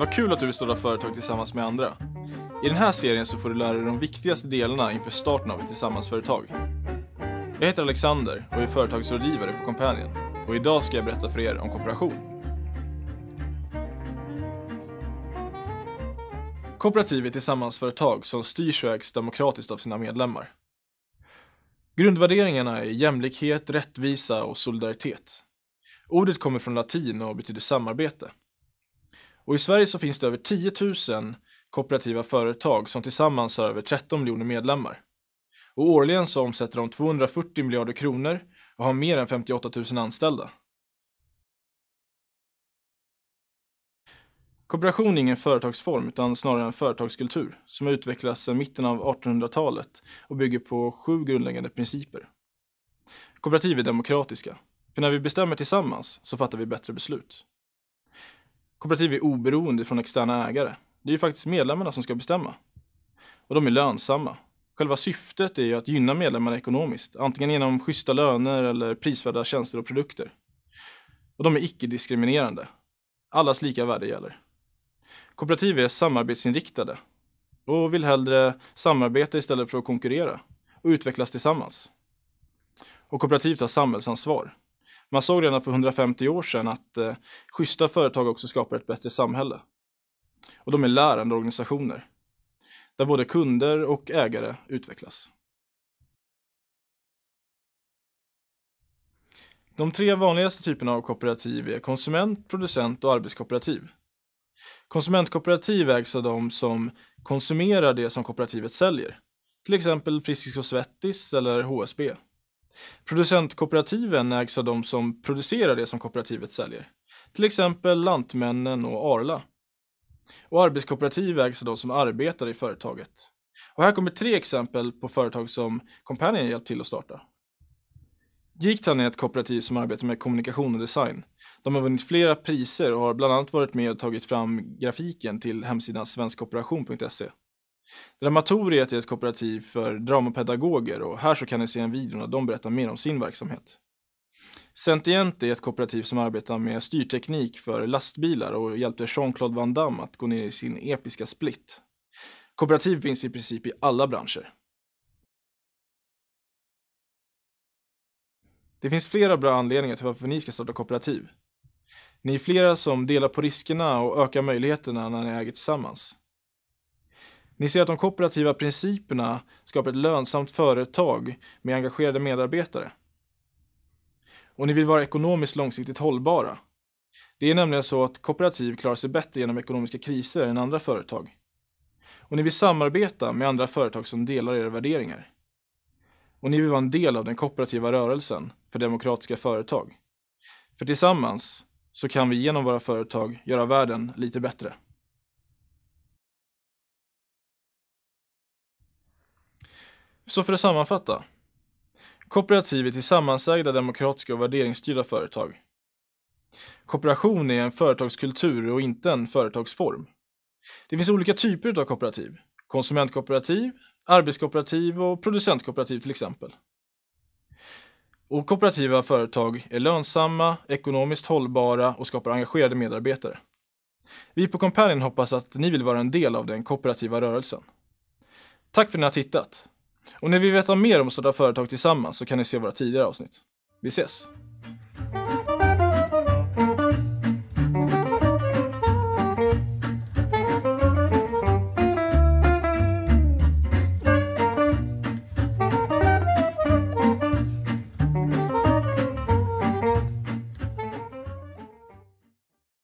Vad kul att du vill starta företag tillsammans med andra. I den här serien så får du lära dig de viktigaste delarna inför starten av ett tillsammansföretag. Jag heter Alexander och är företagsrådgivare på Companion och idag ska jag berätta för er om kooperation. Kooperativ är tillsammansföretag som styrs och ägs demokratiskt av sina medlemmar. Grundvärderingarna är jämlikhet, rättvisa och solidaritet. Ordet kommer från latin och betyder samarbete. Och i Sverige så finns det över 10 000 kooperativa företag som tillsammans har över 13 miljoner medlemmar. Och årligen så omsätter de 240 miljarder kronor och har mer än 58 000 anställda. Kooperation är ingen företagsform utan snarare en företagskultur som har utvecklats sedan mitten av 1800-talet och bygger på sju grundläggande principer. Kooperativ är demokratiska, för när vi bestämmer tillsammans så fattar vi bättre beslut. Kooperativ är oberoende från externa ägare. Det är ju faktiskt medlemmarna som ska bestämma. Och de är lönsamma. Själva syftet är ju att gynna medlemmarna ekonomiskt, antingen genom schyssta löner eller prisvärda tjänster och produkter. Och de är icke-diskriminerande. Allas lika värde gäller. Kooperativ är samarbetsinriktade och vill hellre samarbeta istället för att konkurrera och utvecklas tillsammans. Och kooperativ tar samhällsansvar man såg redan för 150 år sedan att eh, schyssta företag också skapar ett bättre samhälle. Och de är lärande organisationer, där både kunder och ägare utvecklas. De tre vanligaste typerna av kooperativ är konsument, producent och arbetskooperativ. Konsumentkooperativ ägs av de som konsumerar det som kooperativet säljer, till exempel Friskis och Svettis eller HSB. Producentkooperativen ägs av de som producerar det som kooperativet säljer, till exempel Lantmännen och Arla. Och arbetskooperativ ägs av de som arbetar i företaget. Och här kommer tre exempel på företag som Companion hjälpt till att starta. Geektan är ett kooperativ som arbetar med kommunikation och design. De har vunnit flera priser och har bland annat varit med och tagit fram grafiken till hemsidan svenskkooperation.se. Dramatoriet är ett kooperativ för dramapedagoger och här så kan ni se en video när de berättar mer om sin verksamhet. Sentient är ett kooperativ som arbetar med styrteknik för lastbilar och hjälpte Jean-Claude Van Damme att gå ner i sin episka split. Kooperativ finns i princip i alla branscher. Det finns flera bra anledningar till varför ni ska starta kooperativ. Ni är flera som delar på riskerna och ökar möjligheterna när ni äger tillsammans. Ni ser att de kooperativa principerna skapar ett lönsamt företag med engagerade medarbetare. Och ni vill vara ekonomiskt långsiktigt hållbara. Det är nämligen så att kooperativ klarar sig bättre genom ekonomiska kriser än andra företag. Och ni vill samarbeta med andra företag som delar era värderingar. Och ni vill vara en del av den kooperativa rörelsen för demokratiska företag. För tillsammans så kan vi genom våra företag göra världen lite bättre. Så för att sammanfatta. Kooperativ är tillsammansägda demokratiska och värderingsstyrda företag. Kooperation är en företagskultur och inte en företagsform. Det finns olika typer av kooperativ. Konsumentkooperativ, arbetskooperativ och producentkooperativ till exempel. Och kooperativa företag är lönsamma, ekonomiskt hållbara och skapar engagerade medarbetare. Vi på Companion hoppas att ni vill vara en del av den kooperativa rörelsen. Tack för att ni har tittat! Och när vi vet mer om att företag tillsammans så kan ni se våra tidigare avsnitt. Vi ses!